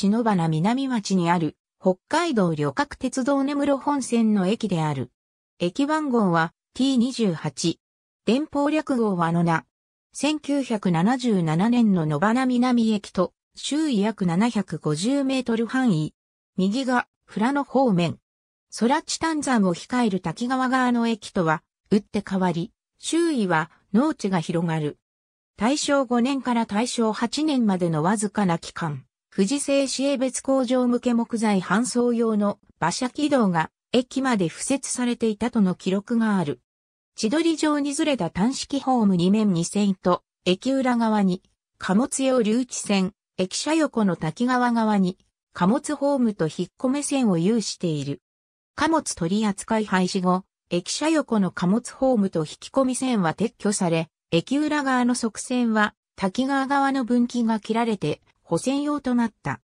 篠原南町にある、北海道旅客鉄道根室本線の駅である。駅番号は T28。電報略号はの名。1977年の野花南駅と、周囲約750メートル範囲。右が、富良野方面。空地丹山を控える滝川側の駅とは、打って変わり、周囲は農地が広がる。大正5年から大正8年までのわずかな期間、富士製市営別工場向け木材搬送用の馬車軌道が駅まで付設されていたとの記録がある。千鳥状にずれた単式ホーム2面2線と、駅裏側に、貨物用留置線、駅舎横の滝川側に、貨物ホームと引っ込め線を有している。貨物取扱廃止後、駅舎横の貨物ホームと引き込み線は撤去され、駅裏側の側線は滝川側の分岐が切られて補線用となった。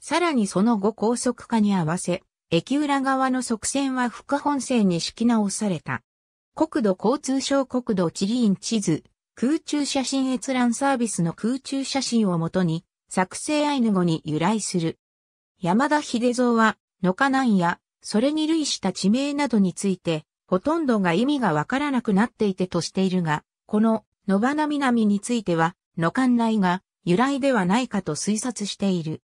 さらにその後高速化に合わせ、駅裏側の側線は副本線に敷き直された。国土交通省国土地理院地図、空中写真閲覧サービスの空中写真をもとに、作成アイヌ語に由来する。山田秀蔵は、のかなんや、それに類した地名などについて、ほとんどが意味がわからなくなっていてとしているが、この、野花南については、のか内が、由来ではないかと推察している。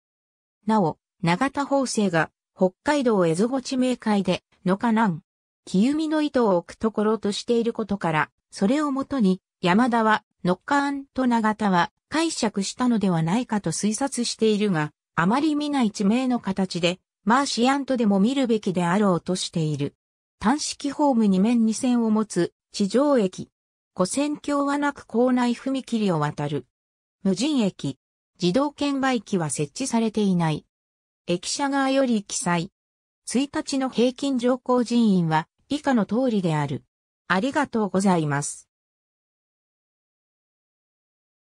なお、永田法政が北海道江戸ご地名会で、野な南、清見の糸を置くところとしていることから、それをもとに、山田は、のっかーと長田は解釈したのではないかと推察しているが、あまり見ない地名の形で、マーシアンとでも見るべきであろうとしている。単式ホーム2面2線を持つ地上駅。古線橋はなく校内踏切を渡る。無人駅、自動券売機は設置されていない。駅舎側より記載。1日の平均乗降人員は以下の通りである。ありがとうございます。